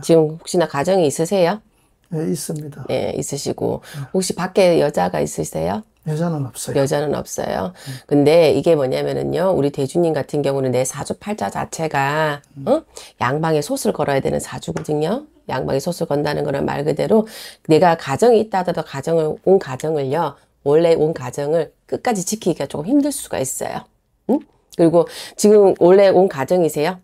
지금 혹시나 가정이 있으세요? 네, 있습니다. 네, 있으시고 혹시 밖에 여자가 있으세요? 여자는 없어요. 여자는 없어요. 음. 근데 이게 뭐냐면은요, 우리 대주님 같은 경우는 내 사주 팔자 자체가 음. 어? 양방에 솥을 걸어야 되는 사주거든요. 양방에 솥을 건다는 거는 말 그대로 내가 가정이 있다 하더라도 가정을 온 가정을요, 원래 온 가정을 끝까지 지키기가 조금 힘들 수가 있어요. 응? 그리고 지금 원래 온 가정이세요?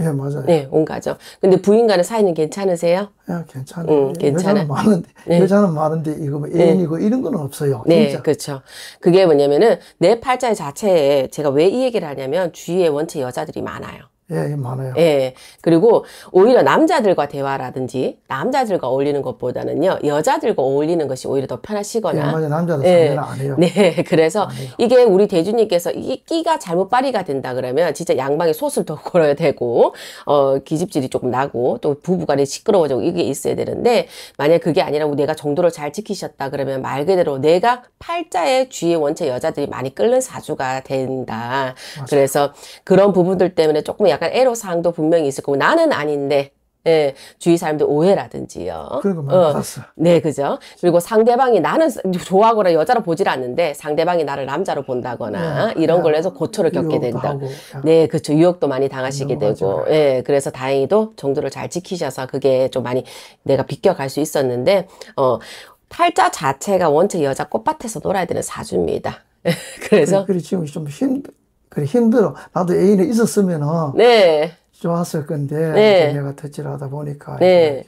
예, 맞아요. 네, 온 가족. 근데 부인 간의 사이는 괜찮으세요? 예, 괜찮아요. 음, 예, 괜찮아. 여자는 많은데, 네. 여자는 많은데, 이거 뭐 네. 애인이고 네. 이런 건 없어요. 네, 진짜. 그렇죠. 그게 뭐냐면은 내 팔자 자체에 제가 왜 이 얘기를 하냐면 주위에 원체 여자들이 많아요. 예, 예, 많아요. 예. 그리고 오히려 남자들과 대화라든지 남자들과 어울리는 것보다는요 여자들과 어울리는 것이 오히려 더 편하시거나. 예, 맞아요. 남자도 예. 상대안 해요. 네, 그래서 이게 우리 대주님께서 이 끼가 잘못 발휘가 된다 그러면 진짜 양방에 솥을 더 걸어야 되고 어 기집질이 조금 나고 또 부부간에 시끄러워지고 이게 있어야 되는데 만약 그게 아니라고 내가 정도를 잘 지키셨다 그러면 말 그대로 내가 팔자에 주위 원체 여자들이 많이 끓는 사주가 된다. 맞아요. 그래서 그런 부분들 때문에 조금 약 약간 애로사항도 분명히 있을 거고 나는 아닌데 예, 주위 사람들 오해라든지요. 그런 거 많이 어, 받어 네, 그죠. 그리고 상대방이 나는 좋아하거나 여자로 보질 않는데 상대방이 나를 남자로 본다거나 야, 네. 이런 야, 네. 걸로 해서 고초를 겪게 된다. 하고, 네, 그렇죠. 유혹도 많이 당하시게 되고, 맞아. 예, 그래서 다행히도 정도를 잘 지키셔서 그게 좀 많이 내가 비껴갈 수 있었는데, 어, 탈자 자체가 원체 여자 꽃밭에서 놀아야 되는 사주입니다. 그래서 그렇지, 좀 힘. 그래 힘들어. 나도 애인이 있었으면은 네. 좋았을 건데 네. 내가 터질 하다 보니까 네.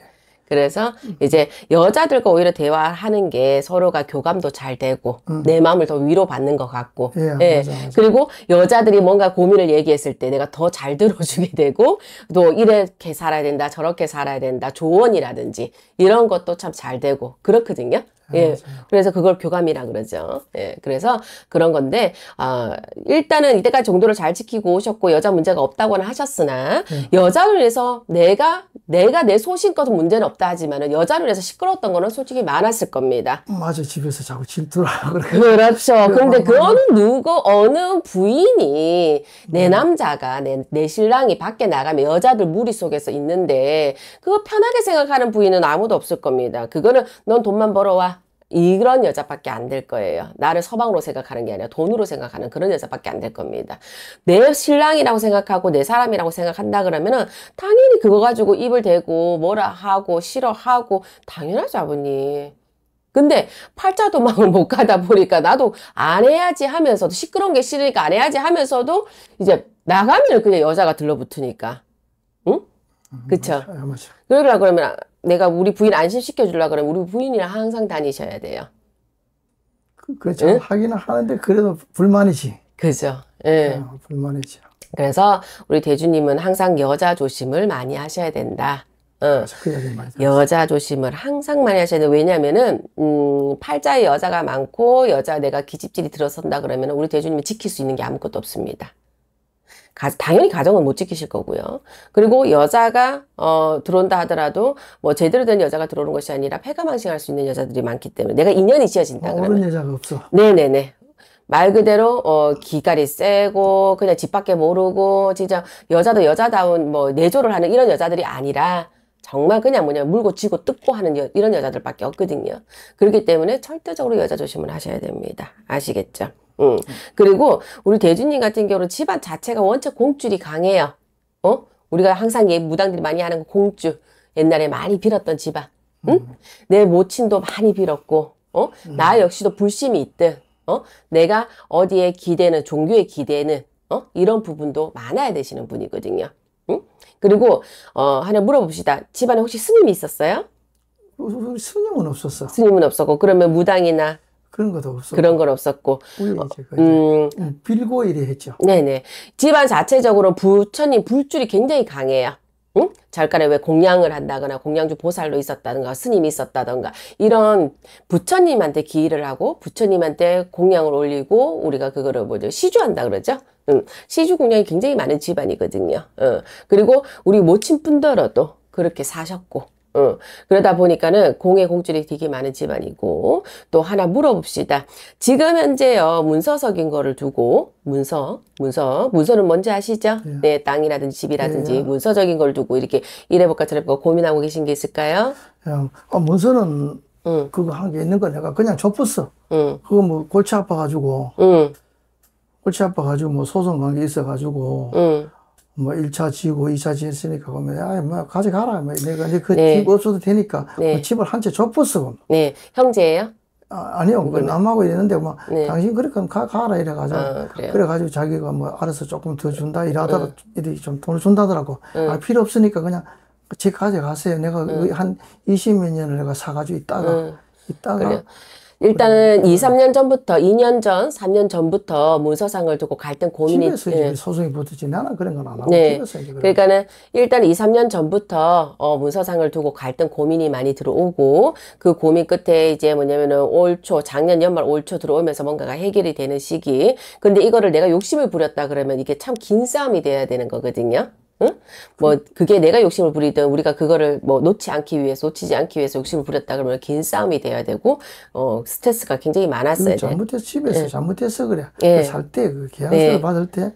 그래서 이제 여자들과 오히려 대화하는 게 서로가 교감도 잘 되고 응. 음. 내 마음을 더 위로받는 것 같고 예, 예. 맞아, 맞아. 그리고 여자들이 뭔가 고민을 얘기했을 때 내가 더 잘 들어주게 되고 또 이렇게 살아야 된다 저렇게 살아야 된다 조언이라든지 이런 것도 참 잘 되고 그렇거든요 예. 그래서 그걸 교감이라 그러죠. 예. 그래서 그런 건데 아, 일단은 이때까지 정도를 잘 지키고 오셨고 여자 문제가 없다고는 하셨으나 음. 여자를 위해서 내가 내가 내 소신껏 문제는 없다 하지만은 여자를 위해서 시끄러웠던 거는 솔직히 많았을 겁니다. 음, 맞아. 집에서 자꾸 질투하고 를 그렇죠. 근데그거는 누구 어느 부인이 내 음. 남자가 내, 내 신랑이 밖에 나가면 여자들 무리 속에서 있는데 그거 편하게 생각하는 부인은 아무도 없을 겁니다. 그거는 넌 돈만 벌어와. 이런 여자밖에 안 될 거예요. 나를 서방으로 생각하는 게 아니라 돈으로 생각하는 그런 여자밖에 안 될 겁니다. 내 신랑이라고 생각하고 내 사람이라고 생각한다 그러면은 당연히 그거 가지고 입을 대고 뭐라 하고 싫어하고 당연하죠 아버님. 근데 팔자 도망을 못 가다 보니까 나도 안 해야지 하면서도 시끄러운 게 싫으니까 안 해야지 하면서도 이제 나가면 그냥 여자가 들러붙으니까 음, 그쵸? 맞 맞아. 그러려 그러면 내가 우리 부인 안심시켜 주려 그러면 우리 부인이랑 항상 다니셔야 돼요. 그, 그렇죠. 응? 하기는 하는데 그래도 불만이지. 그죠. 예. 응. 어, 불만이죠. 그래서 우리 대주님은 항상 여자 조심을 많이 하셔야 된다. 어. 그 여자 조심을 항상 많이 하셔야 돼. 왜냐면은, 음, 팔자에 여자가 많고, 여자 내가 기집질이 들어선다 그러면 우리 대주님이 지킬 수 있는 게 아무것도 없습니다. 가, 당연히 가정은 못 지키실 거고요. 그리고 여자가 어, 들어온다 하더라도 뭐 제대로 된 여자가 들어오는 것이 아니라 폐가망신할수 있는 여자들이 많기 때문에 내가 인연이 지어진다 어, 그러면 여자가 없어. 네네네. 말 그대로 어 기갈이 세고 그냥 집 밖에 모르고 진짜 여자도 여자다운 뭐 내조를 하는 이런 여자들이 아니라 정말 그냥 뭐냐 물고 쥐고 뜯고 하는 여, 이런 여자들밖에 없거든요. 그렇기 때문에 절대적으로 여자 조심을 하셔야 됩니다. 아시겠죠? 응. 어. 그리고 우리 대주님 같은 경우는 집안 자체가 원체 공줄이 강해요. 어? 우리가 항상 얘 무당들이 많이 하는 공줄. 옛날에 많이 빌었던 집안. 응? 음. 내 모친도 많이 빌었고, 어? 음. 나 역시도 불심이 있든, 어? 내가 어디에 기대는, 종교에 기대는, 어? 이런 부분도 많아야 되시는 분이거든요. 그리고, 어, 하나 물어봅시다. 집안에 혹시 스님이 있었어요? 어, 어, 스님은 없었어. 스님은 없었고, 그러면 무당이나 그런 것도 없었고. 그런 건 없었고. 어, 음. 응, 예, 빌고 이래 했죠. 네네. 집안 자체적으로 부처님 불줄이 굉장히 강해요. 응? 절간에 왜 공양을 한다거나 공양주 보살로 있었다든가 스님이 있었다든가 이런 부처님한테 기일을 하고 부처님한테 공양을 올리고 우리가 그거를 뭐죠 시주한다 그러죠 응. 시주 공양이 굉장히 많은 집안이거든요 응. 어. 그리고 우리 모친뿐더러도 그렇게 사셨고 어, 그러다 보니까는 공에 공줄이 되게 많은 집안이고 또 하나 물어봅시다. 지금 현재요 문서적인 거를 두고 문서 문서 문서는 뭔지 아시죠? 네, 네 땅이라든지 집이라든지 네. 문서적인 걸 두고 이렇게 이래볼까 저래볼까 고민하고 계신 게 있을까요? 그 아, 문서는 음. 그거 한 게 있는 거 내가 그냥 좁혔어. 음. 그거 뭐 골치 아파가지고 음. 골치 아파가지고 뭐 소송 관계 있어가지고 뭐 1차 지고 2차 지었으니까 그러면 뭐, 아이 뭐 가져가라 뭐 내가 이 그집 네. 없어도 되니까 그 네. 그 집을 한채 줬었어 네 형제예요? 아, 아니요 그 남하고 있는데 뭐 네. 당신 그렇게 하 가, 가라 이래가지고 아, 그래가지고 자기가 뭐 알아서 조금 더 준다 이러다가 음. 네. 이리 좀 돈을 준다더라고 음. 아 필요 없으니까 그냥 집 가져가세요 내가 음. 한 20몇 년을 내가 사가지고 있다가 있다가 그래요. 일단은 2, 3년 전부터, 2년 전, 3년 전부터 문서상을 두고 갈등 고민이 집에서 예. 소송이 붙었지 나는 그런 건 안 하고 네. 집에서 이제 그러니까는 일단 2, 3년 전부터 어 문서상을 두고 갈등 고민이 많이 들어오고 그 고민 끝에 이제 뭐냐면은 올 초 작년 연말 올 초 들어오면서 뭔가가 해결이 되는 시기. 근데 이거를 내가 욕심을 부렸다 그러면 이게 참 긴 싸움이 돼야 되는 거거든요. 응? 뭐 그게 내가 욕심을 부리든 우리가 그거를 뭐 놓지 않기 위해서 놓치지 않기 위해서 욕심을 부렸다 그러면 긴 싸움이 돼야 되고 어 스트레스가 굉장히 많았어야 돼. 잘못해서 집에서 예. 잘못해서 그래. 예. 살때 그 계약서를 예. 받을 때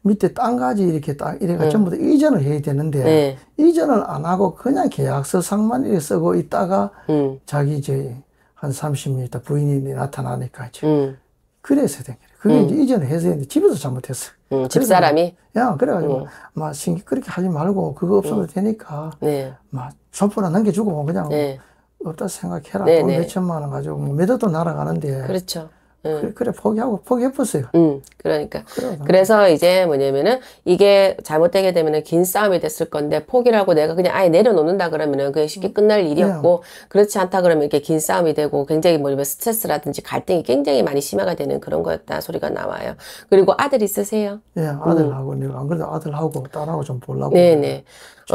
밑에 땅가지 이렇게 딱 이래가 음. 전부 다 이전을 해야 되는데 예. 이전을 안 하고 그냥 계약서 상만 이렇게 쓰고 있다가 음. 자기 이제 한 30년 있다 부인이 나타나니까 이제 음. 그래서 된 거예요. 그게 음. 이제 이전에 해서 했는데 집에서 잘못했어. 음, 집사람이? 뭐, 야, 그래가지고, 음. 막, 신기, 그렇게 하지 말고, 그거 없어도 음. 되니까, 네. 막, 소포나 넘겨주고, 뭐 그냥, 네. 없다 생각해라. 네, 돈 네. 몇천만 원 가지고, 뭐, 몇억도 날아가는데. 그렇죠. 음. 그래, 그래 포기하고 포기해보세요. 음, 그러니까. 그래, 그래서 이제 뭐냐면은 이게 잘못되게 되면은 긴 싸움이 됐을 건데 포기라고 내가 그냥 아예 내려놓는다 그러면은 그게 쉽게 음. 끝날 일이었고 네. 그렇지 않다 그러면 이렇게 긴 싸움이 되고 굉장히 뭐냐면 스트레스라든지 갈등이 굉장히 많이 심화가 되는 그런 거였다 소리가 나와요. 그리고 아들 있으세요? 예, 네, 음. 아들하고 음. 안 그래도 아들하고 딸하고 좀 보려고. 네네. 네.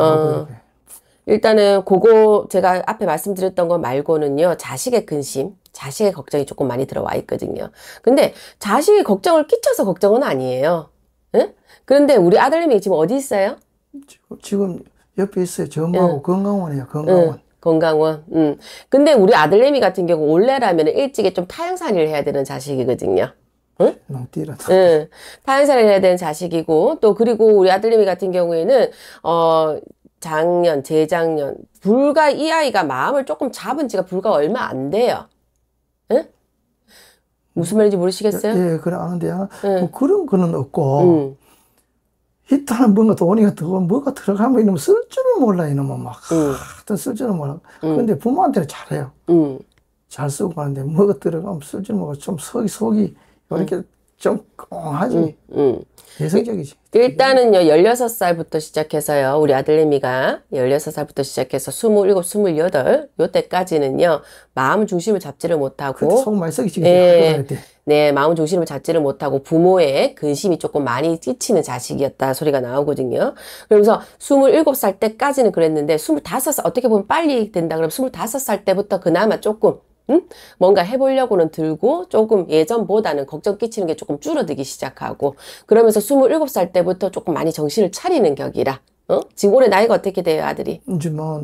어, 일단은 그거 제가 앞에 말씀드렸던 거 말고는요. 자식의 근심, 자식의 걱정이 조금 많이 들어와 있거든요. 근데 자식이 걱정을 끼쳐서 걱정은 아니에요. 응? 그런데 우리 아들님이 지금 어디 있어요? 지금 옆에 있어요. 전부하고 응. 건강원이에요. 건강원. 응. 건강원. 음. 근데 우리 아들내미 같은 경우 원래라면 일찍에좀 타양산을 해야 되는 자식이거든요. 응? 응. 타양산을 해야 되는 자식이고 또 그리고 우리 아들내미 같은 경우에는 어 작년, 재작년 불과 이 아이가 마음을 조금 잡은 지가 불과 얼마 안 돼요. 응? 예? 무슨 말인지 모르시겠어요? 예, 예 그래 아는데요. 예. 뭐 그런 거는 없고 음. 일단은 뭔가 돈이 들어가 뭐가 들어가면 이놈 쓸 줄은 몰라 이놈은 막 음. 하여튼 쓸 줄은 몰라. 음. 근데 부모한테는 잘해요. 음. 잘 쓰고 가는데 뭐가 들어가면 쓸 줄은 몰라. 좀 속이 속이 이렇게 음. 좀 꽁하지. 음. 음. 예상적이지. 일단은요, 16살부터 시작해서요, 우리 아들내미가 16살부터 시작해서 27, 28, 요때까지는요, 마음 중심을 잡지를 못하고. 속 많이 썩이지. 예, 네, 마음 중심을 잡지를 못하고 부모의 근심이 조금 많이 끼치는 자식이었다 소리가 나오거든요. 그러면서 27살 때까지는 그랬는데, 25살, 어떻게 보면 빨리 된다 그러면 25살 때부터 그나마 조금 음? 뭔가 해보려고는 들고 조금 예전보다는 걱정 끼치는 게 조금 줄어들기 시작하고 그러면서 27살 때부터 조금 많이 정신을 차리는 격이라 어? 지금 올해 나이가 어떻게 돼요 아들이? 이제 뭐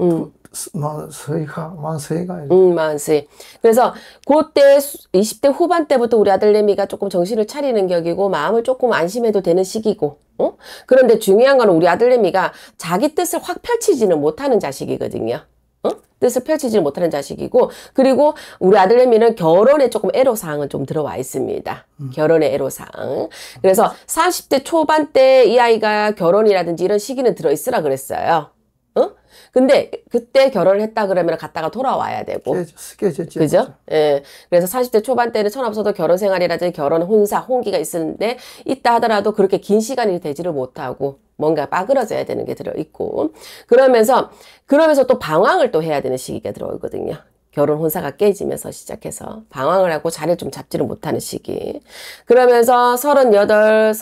음. 만세가 뭐, 만세가 음 만세 그래서 그때 20대 후반 때부터 우리 아들내미가 조금 정신을 차리는 격이고 마음을 조금 안심해도 되는 시기고 어? 그런데 중요한 건 우리 아들내미가 자기 뜻을 확 펼치지는 못하는 자식이거든요 어? 뜻을 펼치지 못하는 자식이고 그리고 우리 아들내미는 결혼에 조금 애로사항은 좀 들어와 있습니다. 음. 결혼의 애로사항. 그래서 40대 초반 때 이 아이가 결혼이라든지 이런 시기는 들어있으라 그랬어요. 어? 근데 그때 결혼을 했다 그러면 갔다가 돌아와야 되고. 깨졌지. 그죠? 예. 그래서 40대 초반 때는 천없어도 결혼 생활이라든지 결혼 혼사, 혼기가 있었는데 있다 하더라도 그렇게 긴 시간이 되지를 못하고 뭔가 빠그러져야 되는 게 들어있고 그러면서 그러면서 또 방황을 또 해야 되는 시기가 들어오거든요. 결혼 혼사가 깨지면서 시작해서 방황을 하고 자리를 좀 잡지를 못하는 시기 그러면서 서른여덟,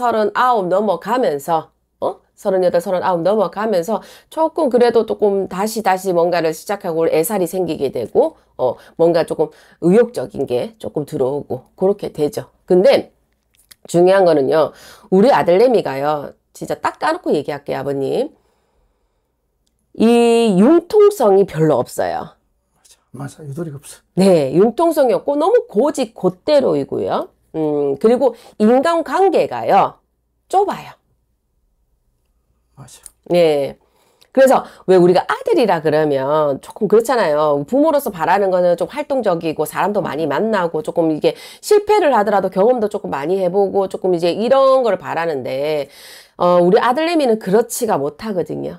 넘어가면서 38, 어? 39 넘어가면서 조금 그래도 조금 다시 다시 뭔가를 시작하고 애살이 생기게 되고 어 뭔가 조금 의욕적인 게 조금 들어오고 그렇게 되죠. 근데 중요한 거는요. 우리 아들내미가요. 진짜 딱 까놓고 얘기할게요, 아버님. 이 융통성이 별로 없어요. 맞아, 맞아. 유도리가 없어. 네, 융통성이 없고 너무 고집 곧대로이고요. 음, 그리고 인간관계가요, 좁아요. 맞아. 네. 그래서 왜 우리가 아들이라 그러면 조금 그렇잖아요. 부모로서 바라는 거는 좀 활동적이고 사람도 많이 만나고 조금 이게 실패를 하더라도 경험도 조금 많이 해보고 조금 이제 이런 걸 바라는데 어, 우리 아들내미는 그렇지가 못하거든요.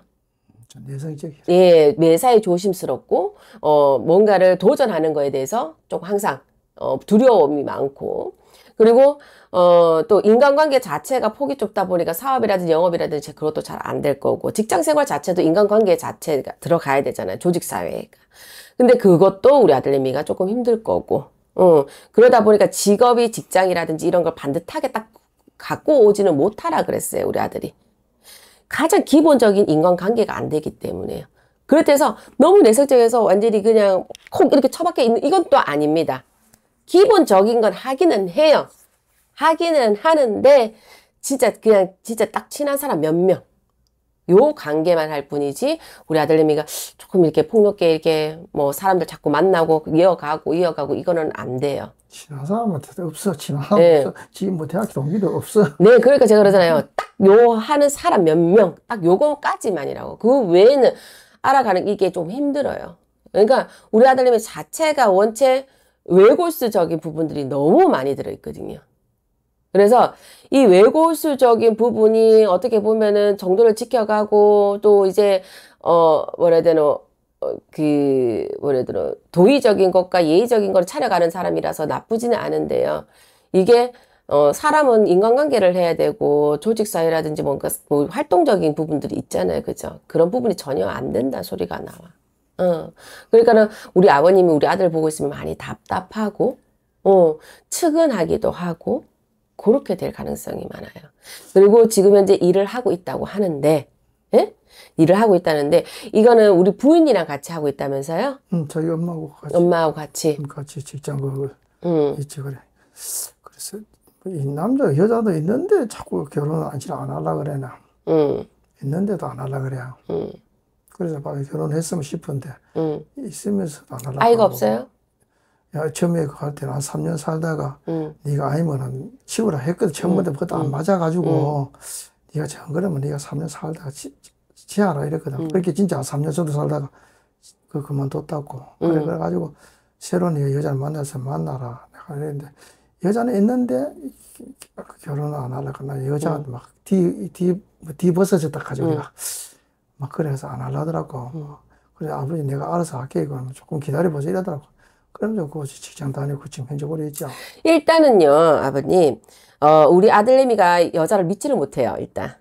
내성적이 예, 매사에 조심스럽고 어, 뭔가를 도전하는 거에 대해서 조금 항상 어, 두려움이 많고 그리고 어, 또 인간관계 자체가 폭이 좁다 보니까 사업이라든지 영업이라든지 그것도 잘 안 될 거고 직장생활 자체도 인간관계 자체가 들어가야 되잖아요. 조직사회가. 근데 그것도 우리 아들님이가 조금 힘들 거고 어, 그러다 보니까 직업이 직장이라든지 이런 걸 반듯하게 딱 갖고 오지는 못하라 그랬어요. 우리 아들이. 가장 기본적인 인간관계가 안 되기 때문에요. 그렇다해서 너무 내색적에서 완전히 그냥 콕 이렇게 처박혀 있는 이건 또 아닙니다. 기본적인 건 하기는 해요. 하기는 하는데 진짜 그냥 진짜 딱 친한 사람 몇 명. 요 관계만 할 뿐이지 우리 아들님이가 조금 이렇게 폭넓게 이렇게 뭐 사람들 자꾸 만나고 이어가고 이어가고 이거는 안 돼요. 친한 사람한테도 없어. 친한 사람 네. 없어. 지금 뭐 대학 동기도 없어. 네, 그러니까 제가 그러잖아요. 딱 요 하는 사람 몇 명, 딱 요거까지만이라고. 그 외에는 알아가는 이게 좀 힘들어요. 그러니까 우리 아들님미 자체가 원체 외골수적인 부분들이 너무 많이 들어있거든요. 그래서 이 외골수적인 부분이 어떻게 보면은 정도를 지켜가고 또 이제 어 뭐라 해야 되나 어, 그 뭐라 해야 되나 도의적인 것과 예의적인 걸 차려가는 사람이라서 나쁘지는 않은데요. 이게 어 사람은 인간관계를 해야 되고 조직 사회라든지 뭔가 뭐 활동적인 부분들이 있잖아요. 그죠? 그런 부분이 전혀 안 된다 소리가 나와. 어. 그러니까는 우리 아버님이 우리 아들 보고 있으면 많이 답답하고, 어, 측은하기도 하고, 그렇게 될 가능성이 많아요. 그리고 지금 현재 일을 하고 있다고 하는데, 예? 일을 하고 있다는데, 이거는 우리 부인이랑 같이 하고 있다면서요? 음, 저희 엄마하고 같이. 엄마하고 같이. 음, 같이 직장 그, 음. 있지, 그래. 그래서, 이 남자, 여자도 있는데 자꾸 결혼 을안 하려고 그래나. 음. 있는데도 안 하려고 그래요. 음. 그래서 바로 결혼했으면 싶은데 음. 있으면서 안 하려고 아이가 없어요? 야 처음에 그할 때는 한 3년 살다가 음. 네가 아니면은 치우라 했거든 처음부터 음. 그것도 안 맞아가지고 네가 안 그러면 네가 3년 살다가 치, 치라 이랬거든 그렇게 진짜 3년 정도 살다가 그 그만뒀다고 그래 그래가지고 새로운 여자를 만나서 만나라 내가 그랬는데 여자는 있는데 그 결혼안 하려고 나 여자한테 막 뒤, 뒤, 뒤 벗어졌다 가지고 음. 내가 막 그래서 안 하려더라고. 음. 그래 아버지 내가 알아서 할게 이거 조금 기다려보자 이러더라고. 그럼요, 그 직장 다니고 지금 현재 오래 있죠. 일단은요, 아버님, 어, 우리 아들내미가 여자를 믿지를 못해요, 일단.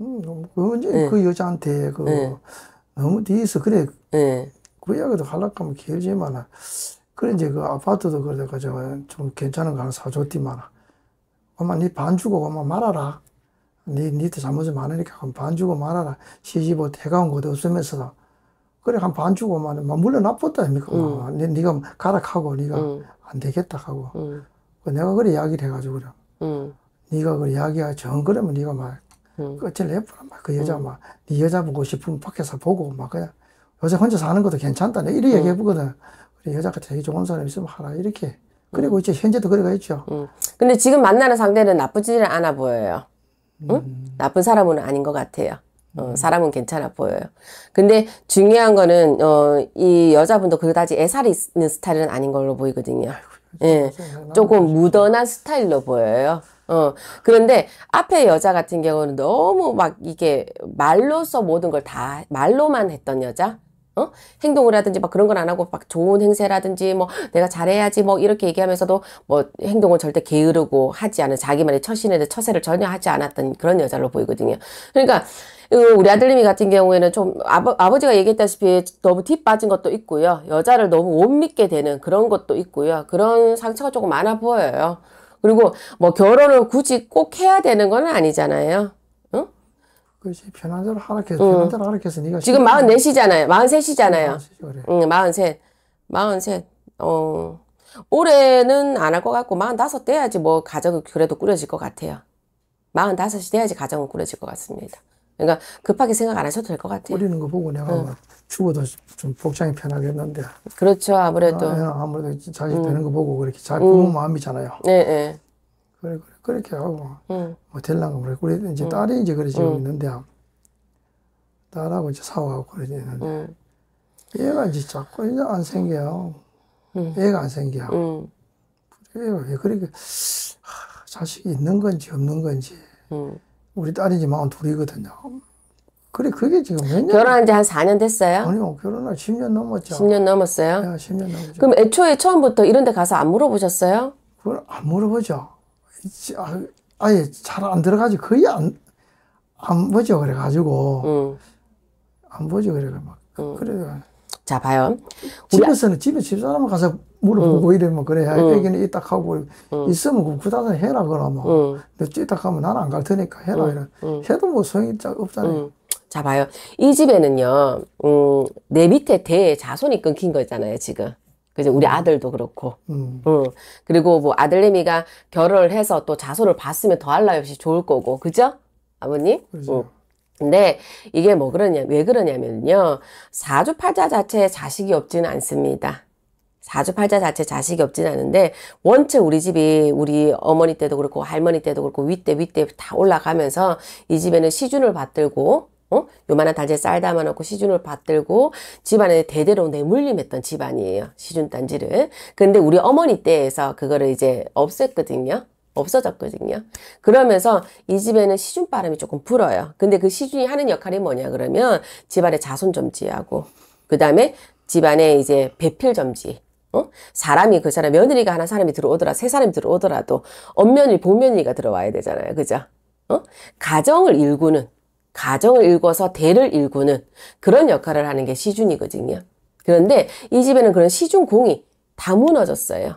음, 뭐, 그 언제 네. 그 여자한테 그 네. 너무 뒤에서 그래. 네. 그 이야기도 하려고 하면 길지만, 그래 이제 그 아파트도 그래가지고 좀 괜찮은 거 하나 사줬디만, 엄마 니반 네 주고 엄마 말아라. 니, 니도 잘못이 많으니까 한반 주고 말아라. 시집을 대가온 것도 없으면서. 도 그래, 한반 주고 말아. 라 뭐, 물론 나빴다, 아닙니까? 음. 니, 니가 가락하고, 니가 음. 안 되겠다 하고. 음. 내가 그래 이야기를 해가지고 그래. 음. 니가 그래 이야기가정 그러면 니가 막 음. 끝을 내버려. 막그 여자 음. 막, 니 여자 보고 싶으면 밖에서 보고 막 그냥 요새 혼자 사는 것도 괜찮다. 내가 이래 얘기해보거든. 그래, 여자가 되게 좋은 사람 있으면 하라. 이렇게. 그리고 이제 현재도 그래가 있죠. 근데 지금 만나는 상대는 나쁘지는 않아 보여요. 응? 음. 나쁜 사람은 아닌 것 같아요. 어, 음. 사람은 괜찮아 보여요. 근데 중요한 거는 어, 이 여자분도 그다지 애살이 있는 스타일은 아닌 걸로 보이거든요. 예, 조금 무던한 스타일로 보여요. 어, 그런데 앞에 여자 같은 경우는 너무 막 이게 말로써 모든 걸 다 말로만 했던 여자. 어? 행동을 하든지 막 그런 건 안 하고 막 좋은 행세라든지 뭐 내가 잘해야지 뭐 이렇게 얘기하면서도 뭐 행동을 절대 게으르고 하지 않은 자기만의 처신에 처세를 전혀 하지 않았던 그런 여자로 보이거든요. 그러니까 그 우리 아들님이 같은 경우에는 좀 아버, 아버지가 얘기했다시피 너무 티 빠진 것도 있고요. 여자를 너무 못 믿게 되는 그런 것도 있고요. 그런 상처가 조금 많아 보여요. 그리고 뭐 결혼을 굳이 꼭 해야 되는 건 아니잖아요. 것이 편한 대로 하라 해서 응. 편한 대로 하라 해서 네가 지금 44시잖아요. 43시잖아요. 43시 그래. 응, 4 어. 올해는 안 할 것 같고 45 돼야지 뭐 가정은 그래도 꾸려질 것 같아요. 45이 돼야지 가정은 꾸려질 것 같습니다. 그러니까 급하게 생각 안 하셔도 될 것 같아요. 꾸리는 거 보고 내가 응. 뭐 죽어도 좀 복장이 편하겠는데. 그렇죠, 아무래도. 아, 예, 무래도 자식 음. 되는 거 보고 그렇게 잘 부모 마음이잖아요. 네, 네. 그래, 그래, 그렇게 하고, 응. 뭐, 될랑가 그래. 우리 이제 응. 딸이 이제 그래 지금 있는데, 딸하고 이제 사오하고 그래 되는데, 얘가 이제 자꾸 이제 안 생겨. 요 애가 안 생겨. 응. 애가 왜 그렇게, 하, 자식이 있는 건지 없는 건지, 우리 딸이 이제 마음 둘이거든요. 그래, 그게 지금 몇 년? 결혼한 지 한 4년 됐어요? 아니요, 뭐 결혼한 10년 넘었죠. 10년 넘었어요? 네, 10년 넘었죠. 그럼 애초에 처음부터 이런 데 가서 안 물어보셨어요? 그걸 안 물어보죠. 아, 아예 잘 안 들어가지 거의 안, 안 보죠 그래가지고 음. 안 보죠 그래 막 음. 그래요. 자 봐요. 집에서는 집에 집사람 가서 물어보고 이러면 그래 야 애기는 이따 하고 있으면 그 구다서 해라 그러면 음. 너 이따 하면 나는 안 갈 테니까 해라 이래 해도 뭐 소용이 없잖아요. 자 봐요. 이 집에는요. 음, 내 밑에 대 자손이 끊긴 거 있잖아요 지금. 그래서 우리 아들도 그렇고. 음. 응. 어. 그리고 뭐 아들내미가 결혼을 해서 또자소를 봤으면 더할 나위 없이 좋을 거고. 그죠? 아버님? 어. 근데 이게 뭐 그러냐, 왜 그러냐면요. 사주팔자 자체에 자식이 없지는 않습니다. 사주팔자 자체 자식이 없지는 않은데 원체 우리 집이 우리 어머니 때도 그렇고 할머니 때도 그렇고 윗대 윗대 다 올라가면서 이 집에는 시준을 받들고 어? 요만한 단지에 쌀 담아놓고 시준을 받들고 집안에 대대로 내물림했던 집안이에요. 시준 단지를. 근데 우리 어머니 때에서 그거를 이제 없앴거든요. 없어졌거든요. 그러면서 이 집에는 시준 바람이 조금 불어요. 근데 그 시준이 하는 역할이 뭐냐 그러면 집안에 자손 점지하고 그 다음에 집안에 이제 배필 점지 어? 사람이 그 사람 며느리가 하나 사람이 들어오더라 세 사람이 들어오더라도 엄며느리 보며느리가 들어와야 되잖아요. 그죠? 어? 가정을 일구는 가정을 읽어서 대를 읽구는 그런 역할을 하는 게 시준이거든요. 그런데 이 집에는 그런 시준공이 다 무너졌어요.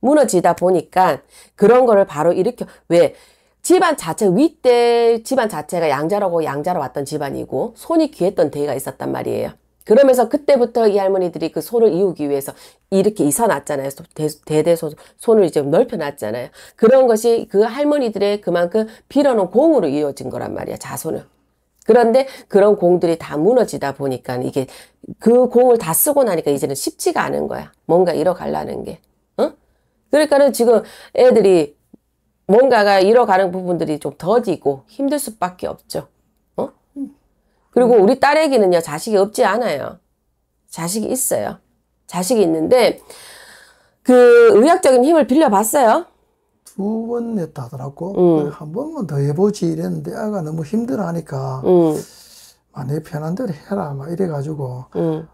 무너지다 보니까 그런 거를 바로 일으켜 왜 집안 자체 윗대 집안 자체가 양자라고 양자로 왔던 집안이고 손이 귀했던 대가 있었단 말이에요. 그러면서 그때부터 이 할머니들이 그 손을 이우기 위해서 이렇게 이사 놨잖아요. 대대손 손을 이제 넓혀 놨잖아요. 그런 것이 그 할머니들의 그만큼 빌어놓은 공으로 이어진 거란 말이야. 자손을. 그런데 그런 공들이 다 무너지다 보니까 이게 그 공을 다 쓰고 나니까 이제는 쉽지가 않은 거야. 뭔가 잃어가려는 게. 어? 그러니까는 지금 애들이 뭔가가 잃어가는 부분들이 좀 더디고 힘들 수밖에 없죠. 어? 그리고 우리 딸에게는요, 자식이 없지 않아요. 자식이 있어요. 자식이 있는데, 그 의학적인 힘을 빌려봤어요. 두번 냈다 하더라고. 음. 한 번만 더 해보지 이랬는데 아가 너무 힘들어하니까 음. 아, 내 편한 대로 해라 막 이래가지고 음.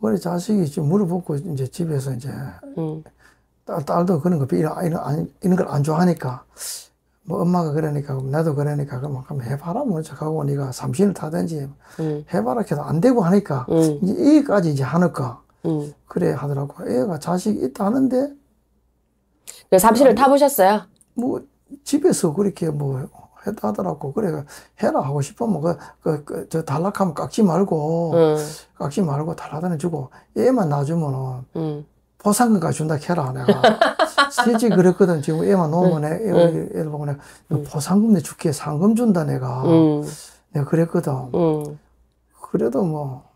우리 자식이 지금 물어보고 이제 집에서 이제 음. 딸, 도 그런 거 이런 이런, 이런 걸 안 좋아하니까 뭐 엄마가 그러니까 나도 그러니까 그만큼 해봐라 뭐 저하고 네가 삼신을 타든지 음. 해봐라 해도안 되고 하니까 음. 이제 이까지 이제 하니까 음. 그래 하더라고 애가 자식 있다 하는데 잠실을 타보셨어요? 뭐 집에서 그렇게 뭐 했다 하더라고. 그래, 해라 하고 싶으면, 그, 그, 그, 달락하면 깎지 말고, 음. 깎지 말고 달라다니 주고, 애만 놔주면은, 음. 포상금까 준다 해라, 내가. 세지 그랬거든. 지금 애만 놓으면 애, 음. 애를 보고 내가, 포상금 내 줄게. 상금 준다, 내가. 내가 그랬거든. 그래도 뭐,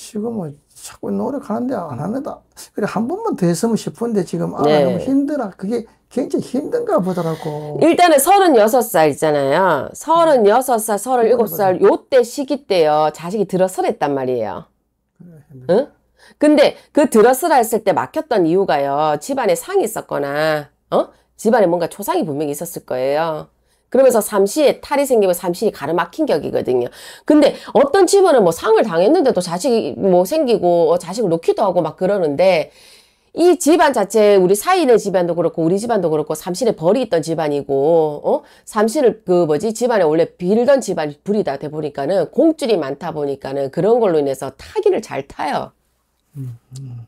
지금 은 자꾸 노력하는데 안 하는다. 그래 한 번만 더 했으면 싶은데 지금 아 네. 너무 힘들어. 그게 굉장히 힘든가 보더라고. 일단은 서른살 있잖아요. 서른 살, 서른일곱 살 요 때 시기 때요. 자식이 들어서랬단 말이에요. 응? 근데 그 들어서라 했을 때 막혔던 이유가요. 집안에 상이 있었거나 어? 집안에 뭔가 초상이 분명히 있었을 거예요. 그러면서 삼시에 탈이 생기면 삼시이 가르막힌 격이거든요. 근데 어떤 집안은 뭐 상을 당했는데도 자식이 뭐 생기고 어, 자식을 놓기도 하고 막 그러는데 이 집안 자체 우리 사인의 집안도 그렇고 우리 집안도 그렇고 삼신에 벌이 있던 집안이고 어 삼신을 그 뭐지 집안에 원래 빌던 집안이 불이다 돼 보니까는 공줄이 많다 보니까는 그런 걸로 인해서 타기를 잘 타요.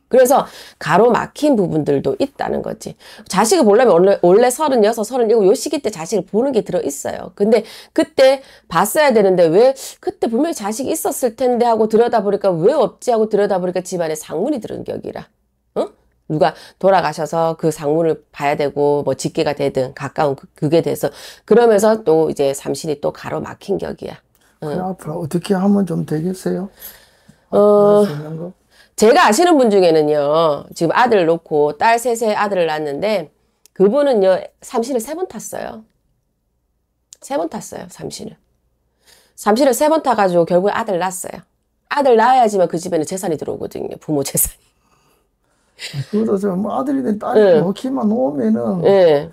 그래서 가로막힌 부분들도 있다는 거지. 자식을 보려면 원래, 원래 36, 37, 요 시기 때 자식을 보는 게 들어있어요. 근데 그때 봤어야 되는데 왜 그때 분명히 자식이 있었을 텐데 하고 들여다보니까 왜 없지 하고 들여다보니까 집안에 상문이 들은 격이라. 어? 누가 돌아가셔서 그 상문을 봐야 되고 뭐 직계가 되든 가까운 그, 게 돼서 그러면서 또 이제 삼신이 또 가로막힌 격이야. 응. 앞으로 어떻게 하면 좀 되겠어요? 어... 제가 아시는 분 중에는요. 지금 아들 놓고 딸 셋에 아들을 낳았는데 그분은요. 삼신을 세 번 탔어요. 세 번 탔어요. 삼신을. 삼신을 세 번 타가지고 결국에 아들 낳았어요. 아들 낳아야지만 그 집에는 재산이 들어오거든요. 부모 재산이. 아, 그래서 뭐 아들이든 딸이든 네. 키만 뭐 놓으면은 네. 예.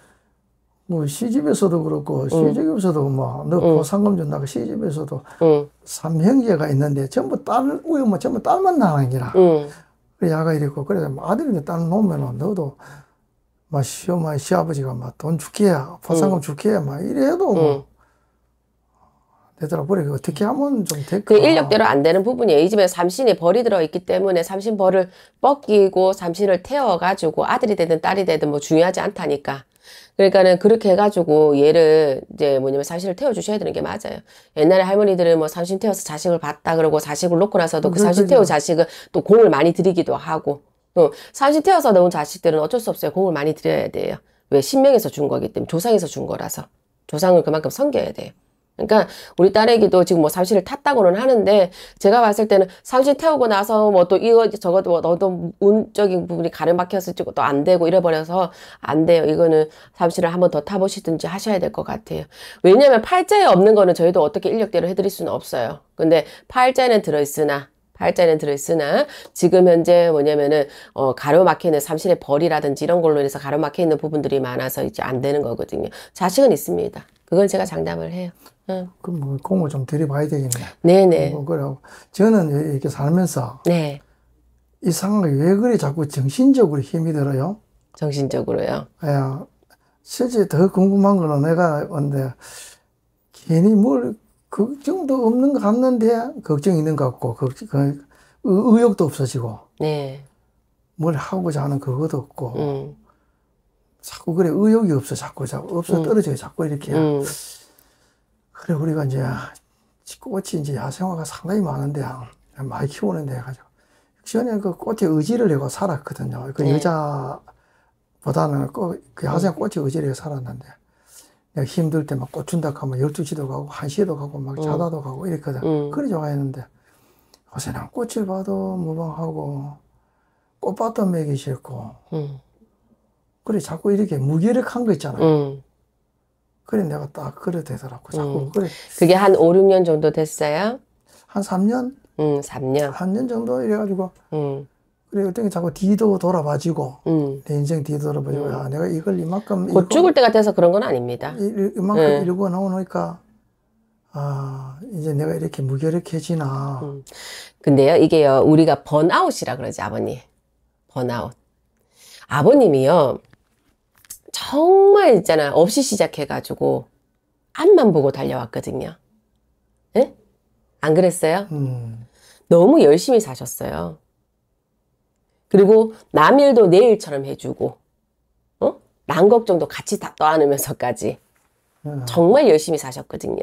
뭐 시집에서도 그렇고 시집에서도 응. 뭐 뭐너 응. 보상금 준다고 시집에서도 응. 삼형제가 있는데 전부 딸 우유 뭐 전부 딸만 낳는기라 응. 야가 이랬고 그래서 뭐 아들이나 딸 놓으면은 너도 막 뭐 시어머 니 뭐 시아버지가 막돈 줄게 야 보상금 줄게 야막 이래도 뭐 되더라 버리고 어떻게 하면 좀 될까? 그 인력대로 안 되는 부분이에요. 이 집에 삼신이 벌이 들어 있기 때문에 삼신 벌을 뻗기고 삼신을 태워 가지고 아들이 되든 딸이 되든 뭐 중요하지 않다니까. 그러니까는 그렇게 해가지고 얘를 이제 뭐냐면 사실을 태워주셔야 되는 게 맞아요. 옛날에 할머니들은 뭐 삼신 태워서 자식을 봤다 그러고 자식을 놓고 나서도 그 삼신 태워 자식은 또 공을 많이 들이기도 하고 또 삼신 태워서 넣은 자식들은 어쩔 수 없어요. 공을 많이 들여야 돼요. 왜 신명에서 준 거기 때문에 조상에서 준 거라서 조상을 그만큼 섬겨야 돼요. 그러니까 우리 딸애기도 지금 뭐 삼시를 탔다고는 하는데 제가 봤을 때는 삼시 태우고 나서 뭐 또 이거 저것도 뭐 너도 운적인 부분이 가려막혔을 지고 또 안 되고 이래버려서 안 돼요. 이거는 삼시를 한번 더 타보시든지 하셔야 될 것 같아요. 왜냐면 팔자에 없는 거는 저희도 어떻게 인력대로 해드릴 수는 없어요. 근데 팔자에는 들어있으나 팔자에는 들어있으나 지금 현재 뭐냐면은 어, 가로막혀 있는 삼신의 벌이라든지 이런 걸로 인해서 가로막혀 있는 부분들이 많아서 이제 안 되는 거거든요. 자식은 있습니다. 그건 제가 장담을 해요. 예. 그럼 뭐 공을 좀 들여봐야 되겠네. 네네. 뭐 그래. 저는 이렇게 살면서 네. 이 상황이 왜 그리 자꾸 정신적으로 힘이 들어요? 정신적으로요? 야, 예. 실제 더 궁금한 거는 내가 근데 괜히 뭘 걱정도 없는 것 같는데 걱정 있는 것 같고 걱 그, 의욕도 없어지고 네. 뭘 하고자 하는 그것도 없고 음. 자꾸 그래 의욕이 없어 자꾸 자꾸 없어 음. 떨어져요 자꾸 이렇게 음. 그래 우리가 이제 꽃이 이제 야생화가 상당히 많은데 많이 키우는데 가지고 시원에 그 꽃에 의지를 내고 살았거든요. 그 네. 여자보다는 꽃, 그 야생 꽃에 의지를 내고 살았는데 내가 힘들 때 막 꽃 준다 하면 12시도 가고 1시에도 가고 막 음. 자다도 가고 이랬거든. 음. 그래 좋아했는데 어제는 꽃을 봐도 무방하고 꽃밭도 매기 싫고 음. 그래 자꾸 이렇게 무기력한 거 있잖아요. 음. 그래 내가 딱 그래 되더라고 자꾸 음. 그래 그게 한 5, 6년 정도 됐어요? 한 3년? 음, 3년. 3년 정도 이래가지고 음. 그래 그때 자꾸 뒤도 돌아봐지고 음. 내 인생 뒤도 돌아봐지고 음. 야 내가 이걸 이만큼 곧 죽을 때 같아서 그런 건 아닙니다. 이, 만큼 네. 이러고 나오니까 아 이제 내가 이렇게 무기력해지나 음. 근데요 이게요 우리가 번아웃이라 그러지 아버님 번아웃. 아버님이요 정말 있잖아 없이 시작해가지고 앞만 보고 달려왔거든요. 예? 안 그랬어요? 음. 너무 열심히 사셨어요. 그리고 남 일도 내 일처럼 해주고 어? 남 걱정도 같이 다 떠안으면서까지 음. 정말 열심히 사셨거든요.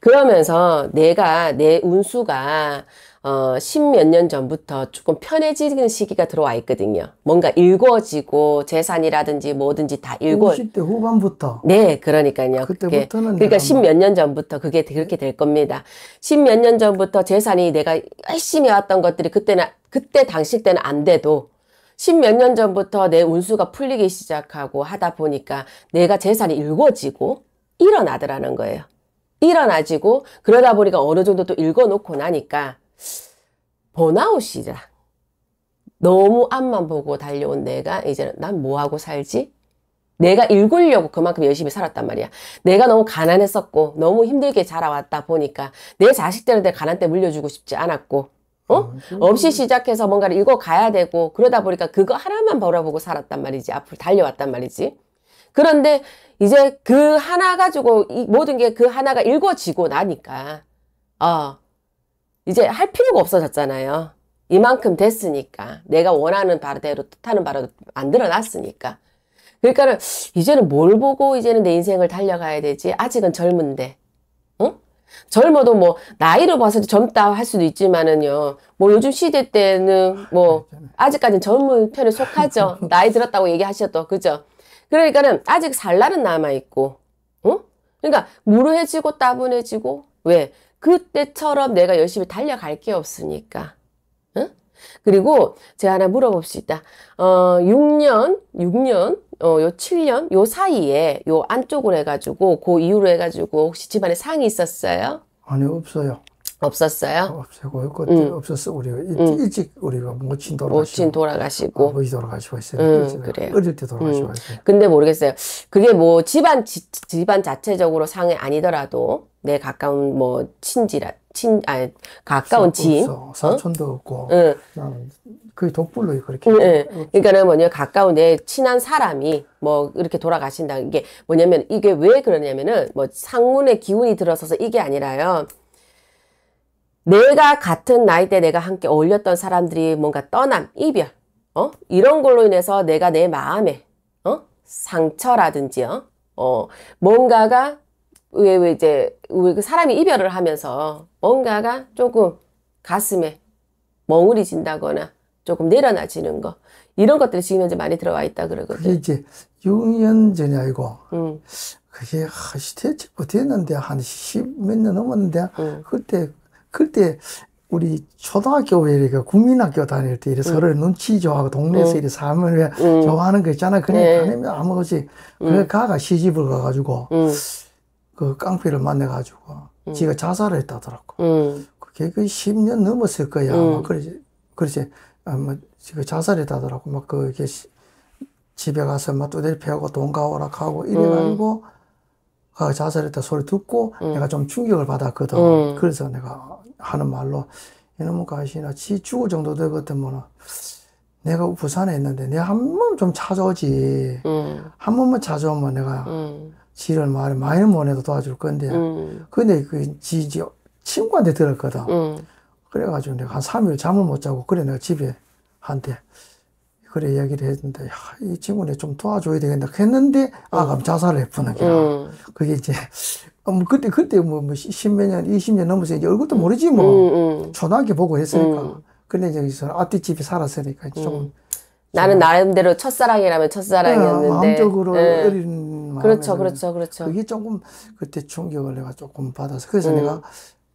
그러면서 내가 내 운수가 어, 십몇 년 전부터 조금 편해지는 시기가 들어와 있거든요. 뭔가 읽어지고 재산이라든지 뭐든지 다 읽어. 50대 후반부터. 네, 그러니까요. 그때부터는. 그게, 그러니까 네. 십몇 년 전부터 그게 그렇게 될 겁니다. 십몇 년 전부터 재산이 내가 열심히 왔던 것들이 그때는 그때 당시 때는 안 돼도 십몇 년 전부터 내 운수가 풀리기 시작하고 하다 보니까 내가 재산이 읽어지고 일어나더라는 거예요. 일어나지고 그러다 보니까 어느 정도 또 읽어놓고 나니까 번아웃이라. 너무 앞만 보고 달려온 내가 이제 난 뭐하고 살지? 내가 일굴려고 그만큼 열심히 살았단 말이야. 내가 너무 가난했었고 너무 힘들게 자라왔다 보니까 내 자식들한테 가난 때 물려주고 싶지 않았고 어? 아, 없이 시작해서 뭔가를 읽어 가야 되고 그러다 보니까 그거 하나만 바라보고 살았단 말이지. 앞으로 달려왔단 말이지. 그런데 이제 그 하나 가지고 이 모든 게 그 하나가 읽어지고 나니까 어, 이제 할 필요가 없어졌잖아요. 이만큼 됐으니까 내가 원하는 바대로 뜻하는 바로 만들어놨으니까 그러니까는 이제는 뭘 보고 이제는 내 인생을 달려가야 되지 아직은 젊은데 응? 젊어도 뭐 나이로 봐서 젊다 할 수도 있지만은요 뭐 요즘 시대 때는 뭐아직까지 젊은 편에 속하죠 나이 들었다고 얘기하셨죠 그죠 그러니까는 아직 살 날은 남아있고 응? 그러니까 무료해지고 따분해지고 왜 그때처럼 내가 열심히 달려갈 게 없으니까. 응? 그리고 제가 하나 물어봅시다. 어, 6년, 6년, 어, 요 7년, 요 사이에 요 안쪽으로 해가지고 그 이후로 해가지고 혹시 집안에 상이 있었어요? 아니 없어요. 없었어요? 없었고, 그때 음. 없었어. 우리가 음. 일, 일찍 우리가 모친 돌아가시고. 모친 돌아가시고. 아, 아버지 돌아가시고 했어요. 음, 그래요. 어릴 때 돌아가시고 음. 했어요. 근데 모르겠어요. 그게 뭐 집안, 지, 집안 자체적으로 상해 아니더라도 내 가까운 뭐 친지라, 친, 아니, 가까운 지인. 사촌도 어? 없고. 응. 나는 거 그 독불로 그렇게. 응, 응. 그러니까는 뭐냐, 가까운 내 친한 사람이 뭐 이렇게 돌아가신다. 이게 뭐냐면, 이게 왜 그러냐면은 뭐 상문의 기운이 들어서서 이게 아니라요. 내가 같은 나이대 내가 함께 어울렸던 사람들이 뭔가 떠남, 이별, 어? 이런 걸로 인해서 내가 내 마음에, 어? 상처라든지요. 어? 어, 뭔가가, 왜, 왜 이제, 왜 그 사람이 이별을 하면서 뭔가가 조금 가슴에 멍울이진다거나 조금 내려놔지는 거. 이런 것들이 지금 현재 많이 들어와 있다 그러거든요. 그게 이제 6년 전이 아니고, 음. 그게 시대지 못했는데, 한 10 몇 년 넘었는데, 음. 그때 그때 우리 초등학교에 이렇게 국민학교 다닐 때 이래 음. 서로 응. 눈치 좋아하고 동네에서 응. 음. 이래 삶을 응. 음. 좋아하는 거 있잖아. 그냥 그러니까 네. 다니면 아무것이 그 가가 시집을 가가지고 그 깡패를 만나가지고 지가 자살을 했다더라고. 그게 그 10년 넘었을 거야. 막 그러지, 그러지. 아마 지가 자살했다더라고. 막 그게 집에 가서 막 두드려 패고 돈가 오락하고 이래가지고 가 자살했다 소리 듣고 내가 좀 충격을 받았거든. 그래서 내가 하는 말로 이놈의 가시나 지 죽을 정도 되거든 으면 내가 부산에 있는데 내가 한 번 좀 찾아오지 음. 한 번만 찾아오면 내가 음. 지를 말을 많이 못 해도 도와줄 건데 음. 근데 그지 지 친구한테 들었거든 음. 그래가지고 내가 한 3일 잠을 못 자고 그래 내가 집에 한테 그래 이야기를 했는데 야, 이 친구네 좀 도와줘야 되겠다 했는데 아 그럼 자살을 해보는 음. 거야 그게 이제 뭐 그때 그때 뭐, 뭐 십몇 년, 2 0년 넘어서 이제 얼굴도 모르지 뭐 음, 음. 음. 초등학교 보고 했으니까. 음. 근데 이기서아띠집에 살았으니까 음. 좀 나는 나름대로 첫사랑이라면 첫사랑이었는데 어, 마음적으로 네. 어린 그렇죠, 그렇죠, 그렇죠. 그게 조금 그때 충격을 내가 조금 받아서 그래서 음. 내가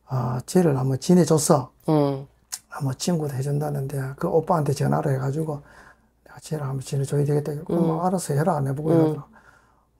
아 쟤를 한번 지내줬어. 한번 친구도 해준다는데 그 오빠한테 전화를 해가지고 내가 쟤를 한번 지내줘야 되겠다. 그럼 음. 알아서 해라 안 해보고 이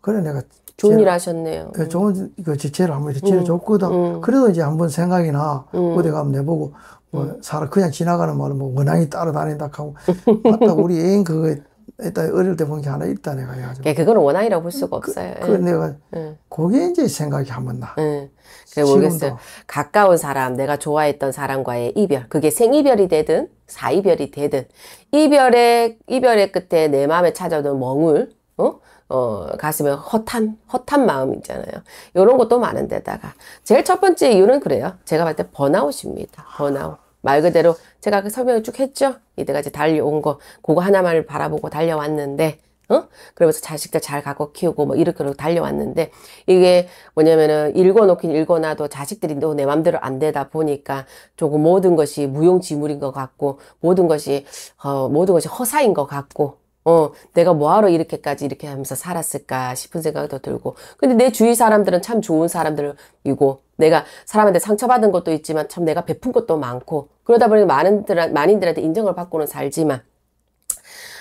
그래 내가 좋은 일 하셨네요. 그 좋은 그 지체를 한번 지체를 음. 줬거든. 음. 그래도 이제 한번 생각이나 음. 어디 가면 내보고 뭐 음. 사람 그냥 지나가는 말은 뭐 원앙이 따라다닌다 하고 맞다 우리 애인 그거 일단 어릴 때 본 게 하나 있다 내가 해가지고. 예, 네, 그건 원앙이라고 볼 수가 그, 없어요. 그, 그 내가 예. 그게 이제 생각이 한번 나. 예. 그래 모르겠어요. 뭐 가까운 사람, 내가 좋아했던 사람과의 이별, 그게 생이별이 되든 사이별이 되든 이별의 이별의 끝에 내 마음에 찾아오는 멍울, 어? 어, 가슴에 허탄, 허탄 마음 있잖아요. 이런 것도 많은데다가. 제일 첫 번째 이유는 그래요. 제가 봤을 때 번아웃입니다. 번아웃. 말 그대로 제가 그 설명을 쭉 했죠. 이때까지 달려온 거, 그거 하나만을 바라보고 달려왔는데, 어? 그러면서 자식들 잘 갖고 키우고 뭐 이렇게 달려왔는데 이게 뭐냐면은 읽어놓긴 읽어놔도 자식들이 너내 맘대로 안 되다 보니까 조금 모든 것이 무용지물인 것 같고 모든 것이 어 모든 것이 허사인 것 같고 어, 내가 뭐하러 이렇게까지 이렇게 하면서 살았을까 싶은 생각도 들고. 근데 내 주위 사람들은 참 좋은 사람들이고, 내가 사람한테 상처받은 것도 있지만 참 내가 베푼 것도 많고, 그러다 보니 많은, 많은들한테 인정을 받고는 살지만,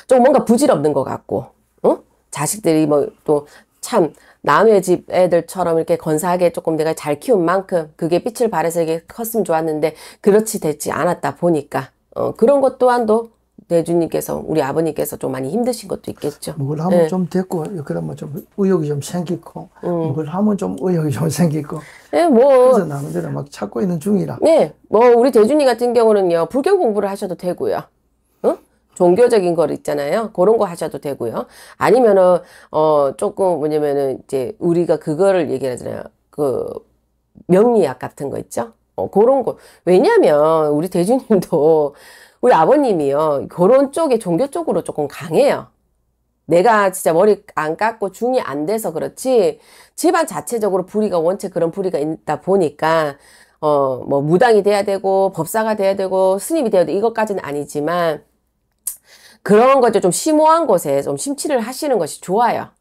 좀 뭔가 부질없는 것 같고, 어? 자식들이 뭐 또 참 남의 집 애들처럼 이렇게 건사하게 조금 내가 잘 키운 만큼 그게 빛을 발해서 이게 컸으면 좋았는데, 그렇지 됐지 않았다 보니까, 어, 그런 것 또한도 대주님께서 우리 아버님께서 좀 많이 힘드신 것도 있겠죠. 뭘 하면 네. 좀 됐고 그러면 뭐 좀 의욕이 좀 생기고 음. 뭘 하면 좀 의욕이 좀 생기고. 네, 뭐 그래서 나름대로 막 찾고 있는 중이라. 네, 뭐 우리 대준이 같은 경우는요 불경 공부를 하셔도 되고요. 어? 종교적인 거 있잖아요. 그런 거 하셔도 되고요. 아니면은 어 조금 뭐냐면은 이제 우리가 그거를 얘기하잖아요. 그 명리학 같은 거 있죠. 어 그런 거. 왜냐면 우리 대주님도 우리 아버님이요. 그런 쪽에 종교 쪽으로 조금 강해요. 내가 진짜 머리 안 깎고 중이 안 돼서 그렇지 집안 자체적으로 불의가 원체 그런 불의가 있다 보니까 어 뭐 무당이 돼야 되고 법사가 돼야 되고 스님이 돼야 되고 이것까지는 아니지만 그런 것들 좀 심오한 곳에 좀 심취를 하시는 것이 좋아요.